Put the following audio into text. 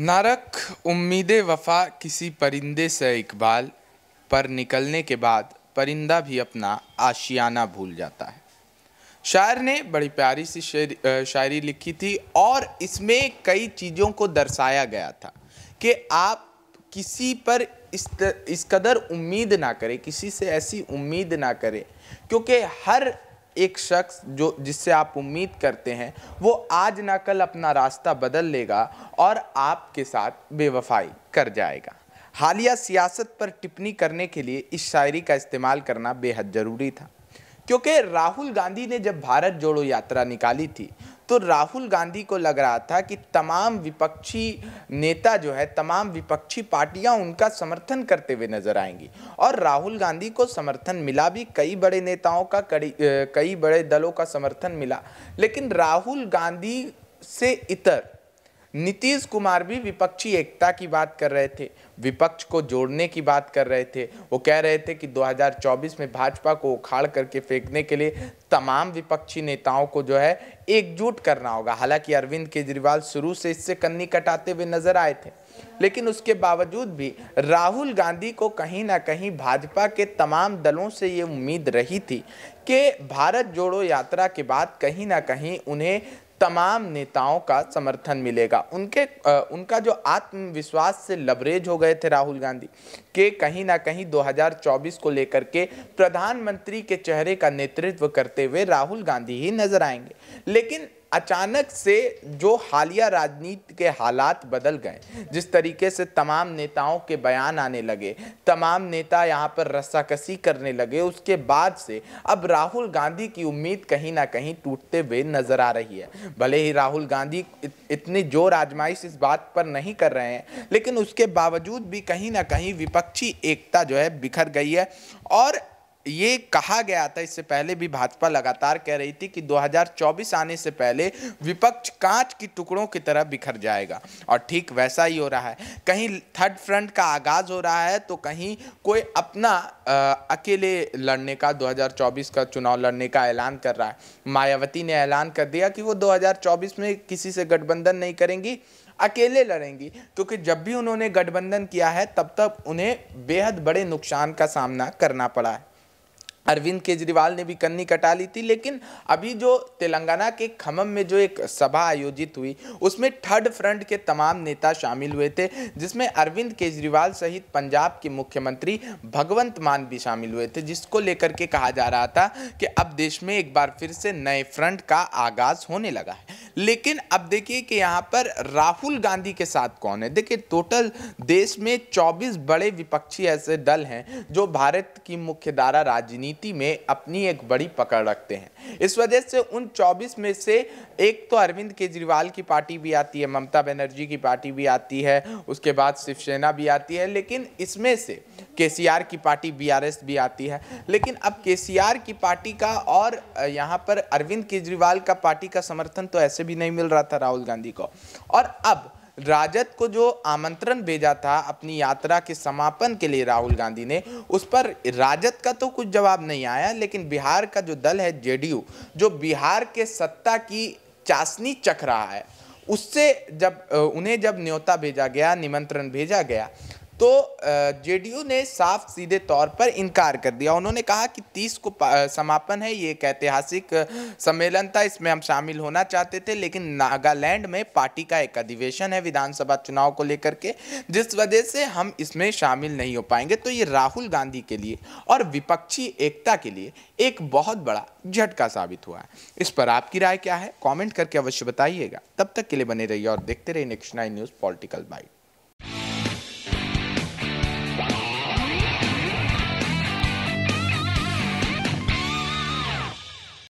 नारक उम्मीद वफा किसी परिंदे से इकबाल पर निकलने के बाद परिंदा भी अपना आशियाना भूल जाता है शायर ने बड़ी प्यारी सी शायरी लिखी थी और इसमें कई चीज़ों को दर्शाया गया था कि आप किसी पर इस इस कदर उम्मीद ना करें किसी से ऐसी उम्मीद ना करें क्योंकि हर एक शख्स जो जिससे आप उम्मीद करते हैं वो आज ना कल अपना रास्ता बदल लेगा और आपके साथ बेवफाई कर जाएगा हालिया सियासत पर टिप्पणी करने के लिए इस शायरी का इस्तेमाल करना बेहद ज़रूरी था क्योंकि राहुल गांधी ने जब भारत जोड़ो यात्रा निकाली थी तो राहुल गांधी को लग रहा था कि तमाम विपक्षी नेता जो है तमाम विपक्षी पार्टियां उनका समर्थन करते हुए नजर आएंगी और राहुल गांधी को समर्थन मिला भी कई बड़े नेताओं का कई बड़े दलों का समर्थन मिला लेकिन राहुल गांधी से इतर नीतीश कुमार भी विपक्षी एकता की बात कर रहे थे विपक्ष को जोड़ने की बात कर रहे थे वो कह रहे थे कि 2024 में भाजपा को उखाड़ करके फेंकने के लिए तमाम विपक्षी नेताओं को जो है एकजुट करना होगा हालांकि अरविंद केजरीवाल शुरू से इससे कन्नी कटाते हुए नजर आए थे लेकिन उसके बावजूद भी राहुल गांधी को कहीं ना कहीं भाजपा के तमाम दलों से ये उम्मीद रही थी कि भारत जोड़ो यात्रा के बाद कहीं ना कहीं उन्हें तमाम नेताओं का समर्थन मिलेगा उनके आ, उनका जो आत्मविश्वास से लबरेज हो गए थे राहुल गांधी के कहीं ना कहीं 2024 को लेकर के प्रधानमंत्री के चेहरे का नेतृत्व करते हुए राहुल गांधी ही नजर आएंगे लेकिन अचानक से जो हालिया राजनीति के हालात बदल गए जिस तरीके से तमाम नेताओं के बयान आने लगे तमाम नेता यहाँ पर रस्साकसी करने लगे उसके बाद से अब राहुल गांधी की उम्मीद कहीं ना कहीं टूटते हुए नज़र आ रही है भले ही राहुल गांधी इतनी जोर आजमाइश इस बात पर नहीं कर रहे हैं लेकिन उसके बावजूद भी कहीं ना कहीं विपक्षी एकता जो है बिखर गई है और ये कहा गया था इससे पहले भी भाजपा लगातार कह रही थी कि 2024 आने से पहले विपक्ष कांच की टुकड़ों की तरह बिखर जाएगा और ठीक वैसा ही हो रहा है कहीं थर्ड फ्रंट का आगाज़ हो रहा है तो कहीं कोई अपना आ, अकेले लड़ने का 2024 का चुनाव लड़ने का ऐलान कर रहा है मायावती ने ऐलान कर दिया कि वो दो में किसी से गठबंधन नहीं करेंगी अकेले लड़ेंगी क्योंकि जब भी उन्होंने गठबंधन किया है तब तक उन्हें बेहद बड़े नुकसान का सामना करना पड़ा है अरविंद केजरीवाल ने भी कन्नी कटा ली थी लेकिन अभी जो तेलंगाना के खमम में जो एक सभा आयोजित हुई उसमें थर्ड फ्रंट के तमाम नेता शामिल हुए थे जिसमें अरविंद केजरीवाल सहित पंजाब के मुख्यमंत्री भगवंत मान भी शामिल हुए थे जिसको लेकर के कहा जा रहा था कि अब देश में एक बार फिर से नए फ्रंट का आगाज होने लगा है लेकिन अब देखिए कि यहाँ पर राहुल गांधी के साथ कौन है देखिए टोटल देश में 24 बड़े विपक्षी ऐसे दल हैं जो भारत की मुख्यधारा राजनीति में अपनी एक बड़ी पकड़ रखते हैं इस वजह से उन 24 में से एक तो अरविंद केजरीवाल की पार्टी भी आती है ममता बनर्जी की पार्टी भी आती है उसके बाद शिवसेना भी आती है लेकिन इसमें से के की पार्टी बी भी आती है लेकिन अब के की पार्टी का और यहाँ पर अरविंद केजरीवाल का पार्टी का समर्थन तो ऐसे से भी नहीं मिल रहा था राहुल गांधी को और अब राजद को जो आमंत्रण भेजा था अपनी यात्रा के समापन के लिए राहुल गांधी ने उस पर राजद का तो कुछ जवाब नहीं आया लेकिन बिहार का जो दल है जेडीयू जो बिहार के सत्ता की चाशनी चख रहा है उससे जब उन्हें जब न्योता भेजा गया निमंत्रण भेजा गया तो जेडीयू ने साफ सीधे तौर पर इनकार कर दिया उन्होंने कहा कि तीस को समापन है ये एक ऐतिहासिक सम्मेलन था इसमें हम शामिल होना चाहते थे लेकिन नागालैंड में पार्टी का एक अधिवेशन है विधानसभा चुनाव को लेकर के जिस वजह से हम इसमें शामिल नहीं हो पाएंगे तो ये राहुल गांधी के लिए और विपक्षी एकता के लिए एक बहुत बड़ा झटका साबित हुआ है इस पर आपकी राय क्या है कॉमेंट करके अवश्य बताइएगा तब तक के लिए बने रहिए और देखते रहिए next nine news political bite